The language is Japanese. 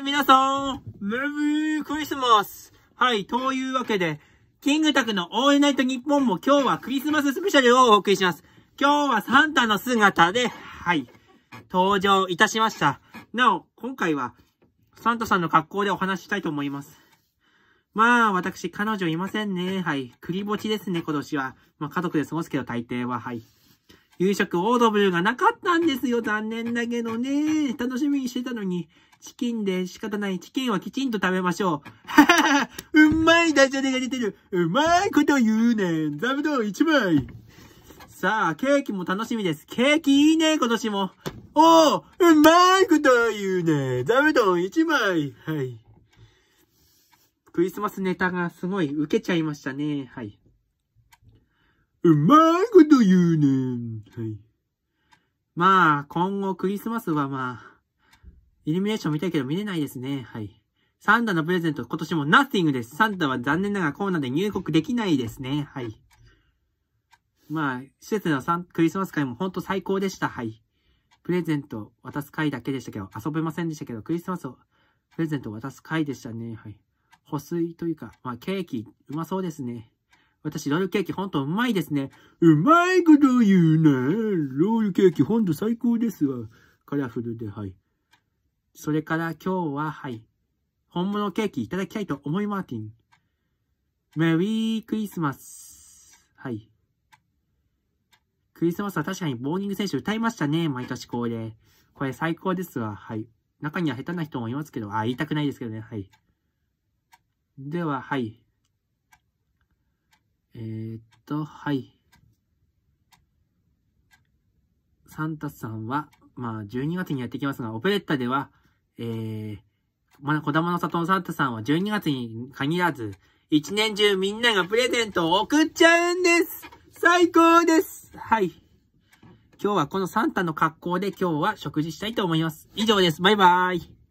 皆さん、メリークリスマスはい、というわけで、キングタクのオールナイト日本も今日はクリスマススペシャルをお送りします。今日はサンタの姿で、はい、登場いたしました。なお、今回は、サンタさんの格好でお話ししたいと思います。まあ、私、彼女いませんね。はい。栗リぼちですね、今年は。まあ、家族で過ごすけど、大抵は、はい。夕食オードブルがなかったんですよ。残念だけどね。楽しみにしてたのに。チキンで仕方ない。チキンはきちんと食べましょう。はははうまいダジャレが出てるうまいこと言うねん座布団一枚さあ、ケーキも楽しみです。ケーキいいね今年も。おおうまいこと言うね座布団一枚はい。クリスマスネタがすごい受けちゃいましたね。はい。うまいこと言うねはい。まあ、今後クリスマスはまあ、イルミネーション見たいけど見れないですね。はい。サンダのプレゼント、今年もナッティングです。サンダは残念ながらコーナーで入国できないですね。はい。まあ、施設のサンクリスマス会もほんと最高でした。はい。プレゼント渡す会だけでしたけど、遊べませんでしたけど、クリスマスをプレゼント渡す会でしたね。はい。保水というか、まあ、ケーキ、うまそうですね。私、ロールケーキほんとうまいですね。うまいこと言うね。ロールケーキほんと最高ですわ。カラフルで、はい。それから今日は、はい。本物ケーキいただきたいと思いマーティン。メリークリスマス。はい。クリスマスは確かにボーニング選手歌いましたね。毎年恒例。これ最高ですわ。はい。中には下手な人もいますけど、あ、言いたくないですけどね。はい。では、はい。ー、っと、はい。サンタさんは、まあ、12月にやってきますが、オペレッタでは、えー、まだ、こだの里のサンタさんは12月に限らず、一年中みんながプレゼントを送っちゃうんです最高ですはい。今日はこのサンタの格好で今日は食事したいと思います。以上です。バイバーイ。